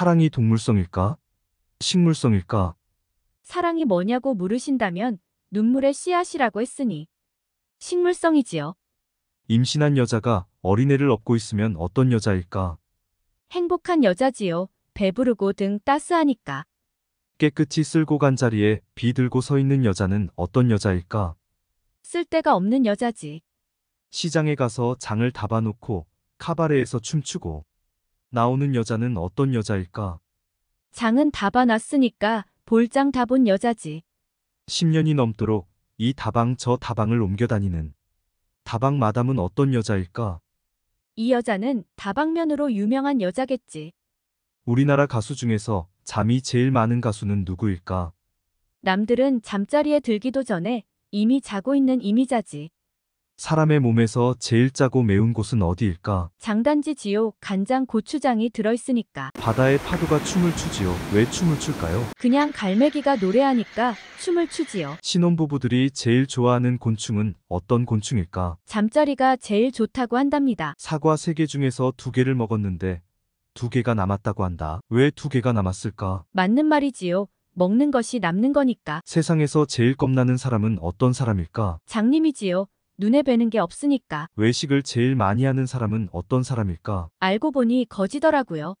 사랑이 동물성일까? 식물성일까? 사랑이 뭐냐고 물으신다면 눈물의 씨앗이라고 했으니 식물성이지요. 임신한 여자가 어린애를 업고 있으면 어떤 여자일까? 행복한 여자지요. 배부르고 등 따스하니까. 깨끗이 쓸고 간 자리에 비 들고 서 있는 여자는 어떤 여자일까? 쓸데가 없는 여자지. 시장에 가서 장을 다봐놓고 카바레에서 춤추고 나오는 여자는 어떤 여자일까? 장은 다 봐놨으니까 볼장 다본 여자지. 10년이 넘도록 이 다방 저 다방을 옮겨다니는 다방 마담은 어떤 여자일까? 이 여자는 다방면으로 유명한 여자겠지. 우리나라 가수 중에서 잠이 제일 많은 가수는 누구일까? 남들은 잠자리에 들기도 전에 이미 자고 있는 이미자지. 사람의 몸에서 제일 짜고 매운 곳은 어디일까? 장단지 지요 간장, 고추장이 들어있으니까. 바다에 파도가 춤을 추지요. 왜 춤을 출까요? 그냥 갈매기가 노래하니까 춤을 추지요. 신혼부부들이 제일 좋아하는 곤충은 어떤 곤충일까? 잠자리가 제일 좋다고 한답니다. 사과 3개 중에서 2개를 먹었는데 2개가 남았다고 한다. 왜 2개가 남았을까? 맞는 말이지요. 먹는 것이 남는 거니까. 세상에서 제일 겁나는 사람은 어떤 사람일까? 장님이지요. 눈에 뵈는 게 없으니까. 외식을 제일 많이 하는 사람은 어떤 사람일까? 알고 보니 거지더라고요.